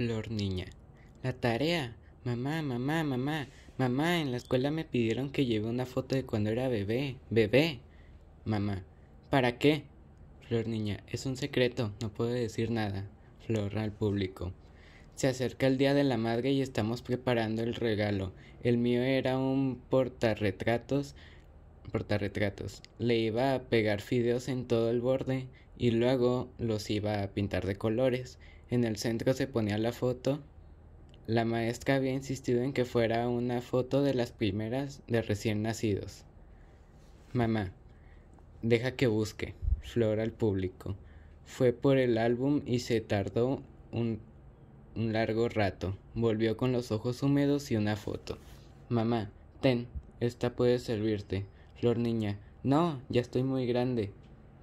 Flor Niña. La tarea. Mamá, mamá, mamá. Mamá, en la escuela me pidieron que lleve una foto de cuando era bebé. Bebé. Mamá. ¿Para qué? Flor Niña. Es un secreto. No puedo decir nada. Flor al público. Se acerca el Día de la Madre y estamos preparando el regalo. El mío era un portarretratos. Portarretratos. Le iba a pegar fideos en todo el borde y luego los iba a pintar de colores. En el centro se ponía la foto. La maestra había insistido en que fuera una foto de las primeras de recién nacidos. Mamá, deja que busque. Flor al público. Fue por el álbum y se tardó un, un largo rato. Volvió con los ojos húmedos y una foto. Mamá, ten, esta puede servirte. Flor niña, no, ya estoy muy grande.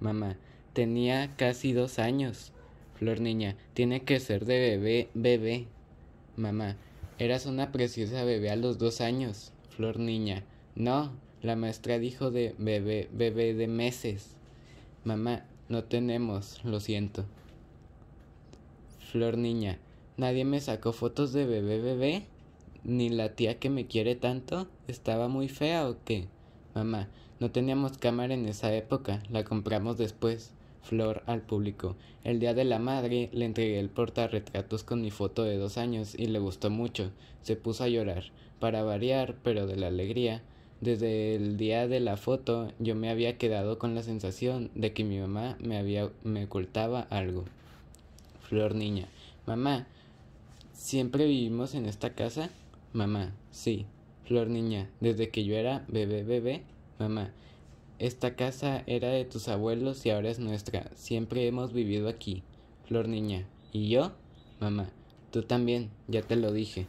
Mamá, tenía casi dos años. Flor niña, tiene que ser de bebé, bebé. Mamá, eras una preciosa bebé a los dos años. Flor niña, no, la maestra dijo de bebé, bebé de meses. Mamá, no tenemos, lo siento. Flor niña, nadie me sacó fotos de bebé, bebé. Ni la tía que me quiere tanto estaba muy fea o qué. Mamá, no teníamos cámara en esa época, la compramos después flor al público. El día de la madre le entregué el portarretratos con mi foto de dos años y le gustó mucho. Se puso a llorar, para variar, pero de la alegría. Desde el día de la foto yo me había quedado con la sensación de que mi mamá me había me ocultaba algo. Flor niña, mamá, ¿siempre vivimos en esta casa? Mamá, sí. Flor niña, desde que yo era bebé bebé, mamá, esta casa era de tus abuelos y ahora es nuestra. Siempre hemos vivido aquí. Flor niña. ¿Y yo? Mamá. Tú también, ya te lo dije.